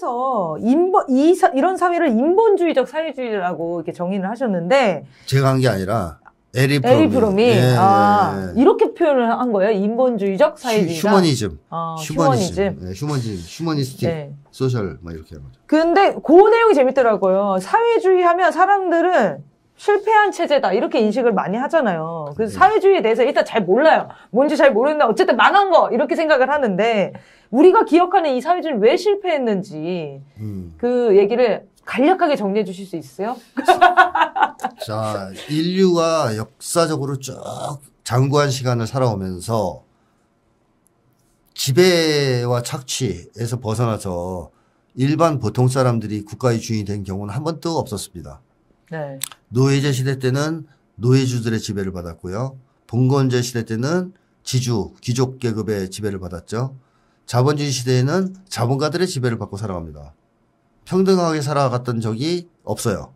하면서 인본 이 이런 사회를 인본주의적 사회주의라고 이렇게 정의를 하셨는데 제가 한 게 아니라 에리 브롬이, 에리 브롬이? 예. 아, 예. 이렇게 표현을 한 거예요. 인본주의적 사회주의 휴머니즘. 아, 휴머니즘. 휴머니즘. 예, 휴머니스틱 예. 소셜 막 뭐 이렇게 하는 거죠. 근데 그 내용이 재밌더라고요. 사회주의 하면 사람들은 실패한 체제다 이렇게 인식을 많이 하잖아요. 그래서 네. 사회주의에 대해서 일단 잘 몰라요. 뭔지 잘 모르는데 어쨌든 망한 거 이렇게 생각을 하는데 우리가 기억하는 이 사회주의는 왜 실패했는지 음. 그 얘기를 간략하게 정리해 주실 수 있어요? 자, 인류가 역사적으로 쭉 장구한 시간을 살아오면서 지배와 착취에서 벗어나서 일반 보통 사람들이 국가의 주인이 된 경우는 한 번도 없었습니다. 네. 노예제 시대 때는 노예주들의 지배를 받았고요. 봉건제 시대 때는 지주, 귀족 계급의 지배를 받았죠. 자본주의 시대에는 자본가들의 지배를 받고 살아갑니다. 평등하게 살아갔던 적이 없어요.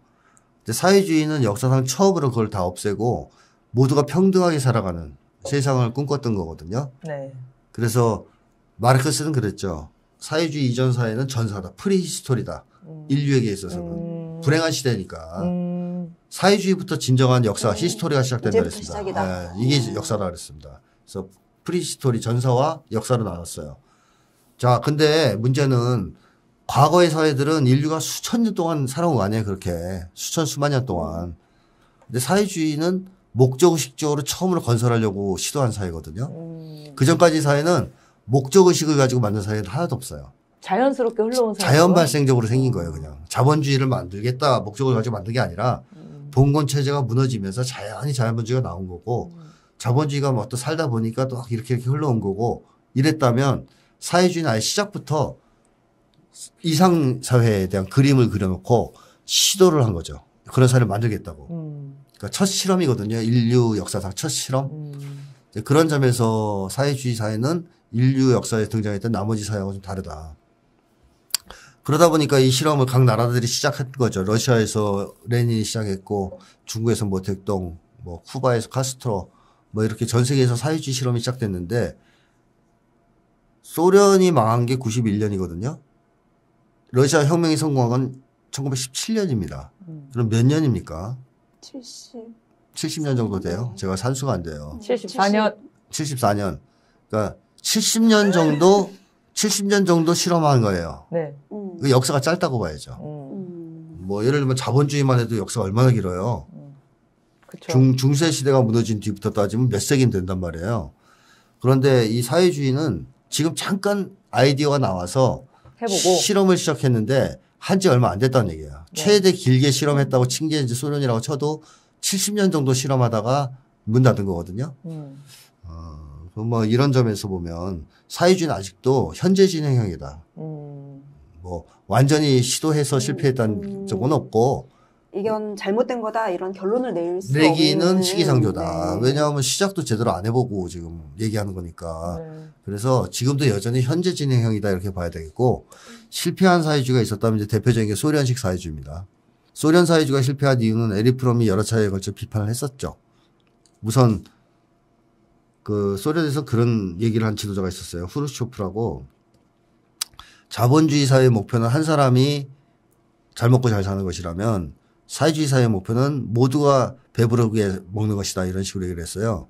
사회주의는 역사상 처음으로 그걸 다 없애고 모두가 평등하게 살아가는 세상을 꿈꿨던 거거든요. 네. 그래서 마르크스는 그랬죠. 사회주의 이전 사회는 전사다. 프리히스토리다. 음. 인류에게 있어서는. 음. 불행한 시대니까. 음. 사회주의부터 진정한 역사 네. 히스토리가 시작된다 그랬습니다. 네, 이게 네. 역사라 그랬습니다. 그래서 프리히스토리 전사와 역사로 나눴어요. 자, 근데 문제는 과거의 사회들은 인류가 수천 년 동안 살아온 거 아니에요, 그렇게. 수천 수만 년 동안. 근데 사회주의는 목적의식적으로 처음으로 건설하려고 시도한 사회거든요. 음. 그 전까지 사회는 목적의식을 가지고 만든 사회는 하나도 없어요. 자연스럽게 흘러온 사회. 자연 발생적으로 생긴 거예요, 그냥. 자본주의를 만들겠다 목적을 가지고 만든 게 아니라 음. 봉건 체제가 무너지면서 자연히 자본주의가 나온 거고 음. 자본주의가 뭐또 살다 보니까 또 이렇게 이렇게 흘러온 거고 이랬다면 사회주의는 아예 시작부터 이상 사회에 대한 그림을 그려놓고 시도를 한 거죠. 그런 사회를 만들겠다고. 음. 그러니까 첫 실험이거든요. 인류 역사상 첫 실험. 음. 그런 점에서 사회주의 사회는 인류 역사에 등장했던 나머지 사회하고 좀 다르다. 그러다 보니까 이 실험을 각 나라들이 시작한 거죠. 러시아에서 레닌이 시작했고 중국에서 모택동뭐 뭐 쿠바에서 카스트로 뭐 이렇게 전 세계에서 사회주의 실험이 시작됐는데 소련이 망한 게 91년이거든요. 러시아 혁명이 성공한 건 1917년입니다. 음. 그럼 몇 년입니까? 70. 70년 정도 돼요. 제가 산수가 안 돼요. 74년. 74년. 그러니까 70년 정도 70년 정도 실험한 거예요. 네. 음. 그 역사가 짧다고 봐야죠. 음. 음. 뭐 예를 들면 자본주의만 해도 역사가 얼마나 길어요. 음. 중, 중세 시대가 무너진 뒤부터 따지면 몇 세기는 된단 말이에요. 그런데 이 사회주의는 지금 잠깐 아이디어가 나와서 해보고. 실험을 시작했는데 한 지 얼마 안 됐다는 얘기예요. 네. 최대 길게 실험했다고 친게 이제 소련이라고 쳐도 70년 정도 실험하다가 문 닫은 거거든요. 음. 어. 뭐 이런 점에서 보면 사회주의는 아직도 현재 진행형이다. 음. 뭐 완전히 시도해서 음. 실패했다는 적은 없고 이건 잘못된 거다 이런 결론을 내릴 수내기 없는. 시기상조다. 네. 왜냐하면 시작도 제대로 안 해보고 지금 얘기하는 거니까. 네. 그래서 지금도 여전히 현재 진행형이다 이렇게 봐야 되겠고 실패한 사회주의가 있었다면 이제 대표적인 게 소련식 사회주의입니다. 소련 사회주의가 실패한 이유는 에리 프롬이 여러 차례에 걸쳐 비판을 했었죠. 우선 그 소련에서 그런 얘기를 한 지도자가 있었어요. 후르쇼프라고 자본주의 사회의 목표는 한 사람이 잘 먹고 잘 사는 것이라면 사회주의 사회의 목표는 모두가 배부르게 먹는 것이다 이런 식으로 얘기를 했어요.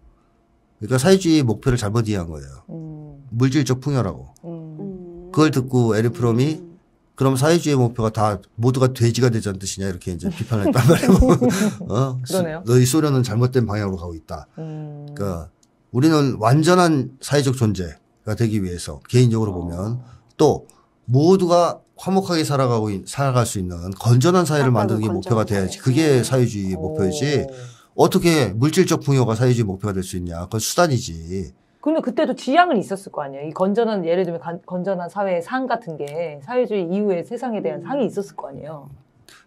그러니까 사회주의 목표를 잘못 이해한 거예요. 음. 물질적 풍요라고. 음. 음. 그걸 듣고 에리프롬이 음. 그럼 사회주의 목표가 다 모두가 돼지가 되자는 뜻이냐 이렇게 이제 비판을 했단 말이에요. 어? 그러네요. 너희 소련은 잘못된 방향으로 가고 있다. 음. 그러니까 우리는 완전한 사회적 존재가 되기 위해서 개인적으로 아. 보면 또 모두가 화목하게 살아가고 살아갈 수 있는 건전한 사회를 만드는 게 목표가 돼야지 그게 네. 사회주의의 목표지 어떻게 물질적 풍요가 사회주의 목표가 될 수 있냐 그건 수단이지 근데 그때도 지향은 있었을 거 아니에요 이 건전한 예를 들면 건전한 사회의 상 같은 게 사회주의 이후의 세상에 대한 음. 상이 있었을 거 아니에요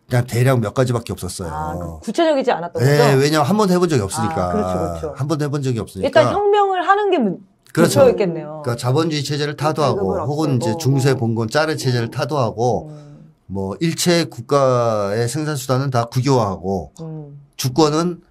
그냥 대략 몇 가지밖에 없었어요. 아, 그 구체적이지 않았던 네, 거죠? 네, 왜냐면 하한번 해본 적이 없으니까. 아, 그렇죠, 그렇죠. 한번 해본 적이 없으니까. 일단 혁명을 하는 게 그렇죠. 있겠네요. 그러니까 자본주의 체제를 네, 타도하고 그 혹은 이제 중세 봉건 짜르 체제를 음. 타도하고 음. 뭐 일체 국가의 생산 수단은 다 국유화하고 음. 주권은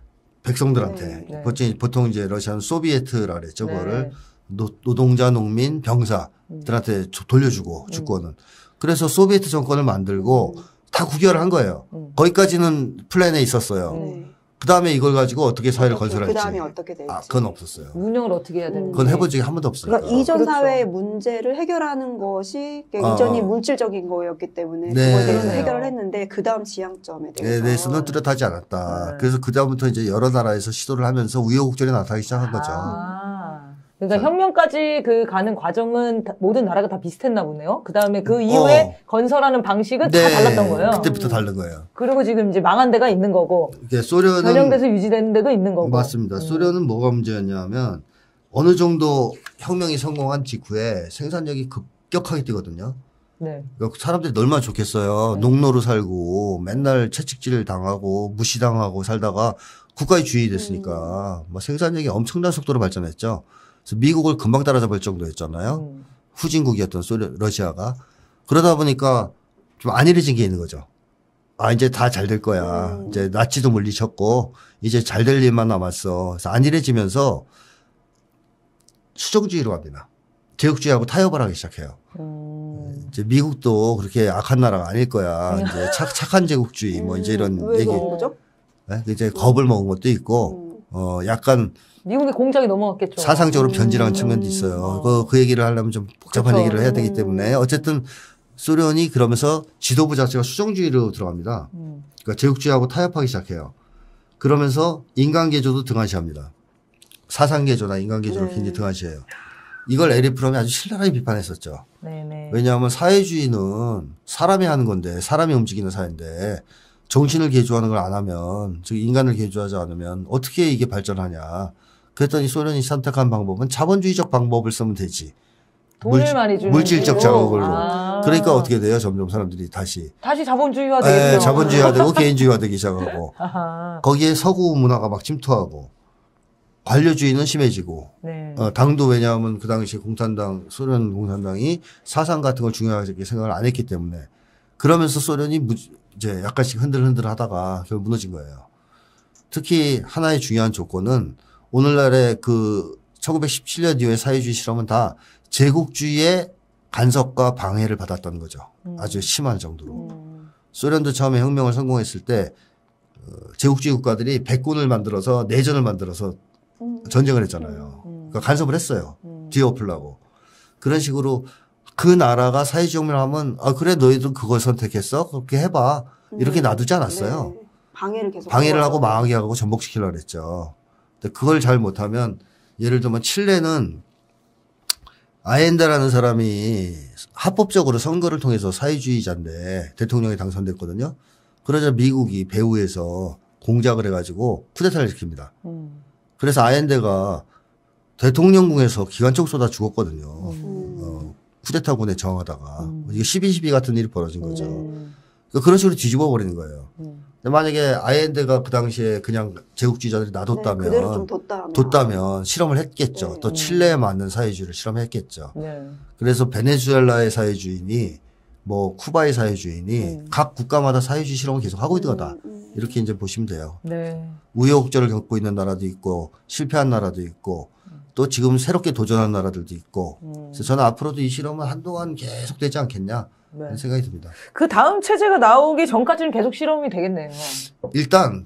백성들한테 네, 네. 보통, 이제 러시아는 소비에트라 그랬죠. 네. 그거를 노, 노동자, 농민, 병사들한테 음. 돌려주고 주권은. 음. 그래서 소비에트 정권을 만들고 음. 다구결한 거예요. 음. 거기까지는 플랜에 있었어요. 네. 그 다음에 이걸 가지고 어떻게 사회를 건설할지. 그 다음에 어떻게 될지. 아, 그건 없었어요. 운영을 어떻게 해야 되는지. 그건 해본 적이 한 번도 없어요. 그러니까 이전 그렇죠. 사회의 문제를 해결하는 것이 그러니 아. 이전이 물질적인 거였기 때문에 네. 그거에 대해서 해결을 했는데 그 다음 지향점에 대해서. 네, 대해서는 네, 뚜렷하지 않았다. 네. 그래서 그 다음부터 이제 여러 나라에서 시도를 하면서 우여곡절이 나타나기 시작한 거죠. 아. 그러니까 자, 혁명까지 그 가는 과정은 다, 모든 나라가 다 비슷했나 보네요. 그 다음에 그 이후에 어. 건설하는 방식은 네, 다 달랐던 거예요. 그때부터 다른 거예요. 그리고 지금 이제 망한 데가 있는 거고. 이게 소련은 변형돼서 유지되는 데도 있는 거고. 맞습니다. 음. 소련은 뭐가 문제였냐면 어느 정도 혁명이 성공한 직후에 생산력이 급격하게 뛰거든요. 네. 그러니까 사람들이 얼마나 좋겠어요. 네. 농로로 살고 맨날 채찍질 당하고 무시당하고 살다가 국가의 주인이 됐으니까 음. 뭐 생산력이 엄청난 속도로 발전했죠. 그래서 미국을 금방 따라잡을 정도였잖아요. 음. 후진국이었던 소련, 러시아가. 그러다 보니까 좀 안일해진 게 있는 거죠. 아, 이제 다 잘 될 거야. 음. 이제 나치도 물리쳤고, 이제 잘 될 일만 남았어. 그래서 안일해지면서 수정주의로 갑니다. 제국주의하고 타협을 하기 시작해요. 음. 이제 미국도 그렇게 악한 나라가 아닐 거야. 이제 착, 한 제국주의 뭐 이제 이런 음. 얘기. 네? 이제 겁을 먹은 것도 있고, 음. 어, 약간 미국의 공장이 넘어갔겠죠. 사상적으로 변질한 음. 측면도 있어요. 아. 그, 그 얘기를 하려면 좀 복잡한 그렇죠. 얘기를 해야 되기 음. 때문에 어쨌든 소련이 그러면서 지도부 자체가 수정주의로 들어갑니다. 음. 그러니까 제국주의하고 타협하기 시작해요. 그러면서 인간개조도 등한시합니다. 사상개조나 인간개조를 네. 굉장히 등한시해요. 이걸 에리 프롬이 아주 신랄하게 비판했었죠. 네네. 왜냐하면 사회주의는 사람이 하는 건데 사람이 움직이는 사회인데 정신을 개조하는 걸 안 하면 즉 인간을 개조하지 않으면 어떻게 이게 발전하냐. 그랬더니 소련이 선택한 방법은 자본주의적 방법을 쓰면 되지. 돈을 많이 주는 물질적 자극으로. 아. 그러니까 어떻게 돼요? 점점 사람들이 다시 다시 자본주의화 예, 되겠죠. 자본주의화 되고 개인주의화 되기 시작하고 아하. 거기에 서구 문화가 막 침투하고 관료주의는 심해지고 네. 어, 당도 왜냐하면 그 당시 공산당 소련 공산당이 사상 같은 걸 중요하게 생각을 안 했기 때문에 그러면서 소련이 무, 이제 약간씩 흔들흔들 하다가 결국 무너진 거예요. 특히 하나의 중요한 조건은 오늘날의 그 1917년 이후의 사회주의 실험은 다 제국주의의 간섭과 방해를 받았던 거죠. 음. 아주 심한 정도로. 음. 소련도 처음에 혁명을 성공했을 때 어, 제국주의 국가들이 백군을 만들어서 내전을 만들어서 음. 전쟁을 했잖아요. 음. 그러니까 간섭을 했어요. 음. 뒤엎으려고. 그런 식으로 그 나라가 사회주의혁명을 하면 아 그래 너희도 그걸 선택했어 그렇게 해봐 이렇게 음. 놔두지 않았어요. 네. 방해를 계속 방해를 하고 망하게 하고 전복시키려고 그랬죠 그걸 잘 못하면 예를 들면 칠레는 아엔다라는 사람이 합법적으로 선거를 통해서 사회주의자인데 대통령이 당선됐거든요. 그러자 미국이 배후에서 공작을 해가지고 쿠데타를 시킵니다. 음. 그래서 아엔데가 대통령궁에서 기관총 쏟아 죽었거든요. 음. 어, 쿠데타군에 저항하다가 음. 이게 12.12 같은 일이 벌어진 거죠. 음. 그러니까 그런 식으로 뒤집어 버리는 거예요. 음. 만약에 아이엔드가 그 당시에 그냥 제국주의자들이 놔뒀다면 네, 뒀다면. 뒀다면. 실험을 했겠죠. 네. 또 네. 칠레에 맞는 사회주의를 실험했겠죠. 네. 그래서 베네수엘라의 사회주의니 뭐 쿠바의 사회주의니 음. 각 국가마다 사회주의 실험을 계속 하고 있더라 음, 음, 음. 이렇게 이제 보시면 돼요. 네. 우여곡절을 겪고 있는 나라도 있고 실패한 나라도 있고 또 지금 새롭게 도전한 나라들도 있고 음. 그래서 저는 앞으로도 이 실험은 한동안 계속되지 않겠냐 네. 생각이 듭니다. 그 다음 체제가 나오기 전까지는 계속 실험이 되겠네요. 일단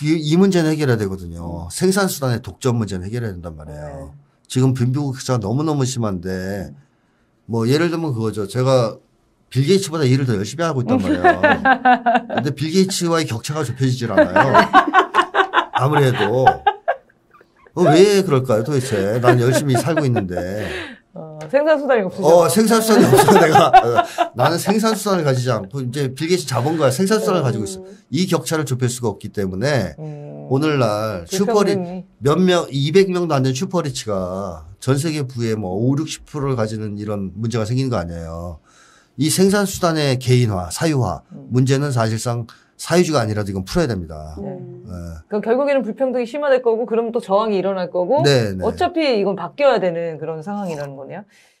이 문제는 해결해야 되거든요. 생산 수단의 독점 문제는 해결해야 된단 말이에요. 네. 지금 빈부 격차가 너무너무 심한데 뭐 예를 들면 그거죠. 제가 빌 게이츠보다 일을 더 열심히 하고 있단 말이에요. 근데 빌 게이츠와의 격차가 좁혀지질 않아요. 아무래도 어, 왜 그럴까요 도대체? 난 열심히 살고 있는데. 생산수단이 없으셔. 어, 생산수단이 없어. 내가 어, 나는 생산수단을 가지지 않고 이제 빌게이츠 자본가 생산수단을 음. 가지고 있어. 이 격차를 좁힐 수가 없기 때문에 음. 오늘날 슈퍼리 몇명 200명도 안 되는 슈퍼리치가 전 세계 부의 뭐 5, 60%를 가지는 이런 문제가 생기는 거 아니에요. 이 생산수단의 개인화, 사유화 음. 문제는 사실상 사회주가 아니라도 이건 풀어야 됩니다. 네. 네. 네. 그러 결국에는 불평등이 심화될 거고, 그럼또 저항이 일어날 거고, 네, 네, 어차피 이건 바뀌어야 되는 그런 상황이라는 거네요.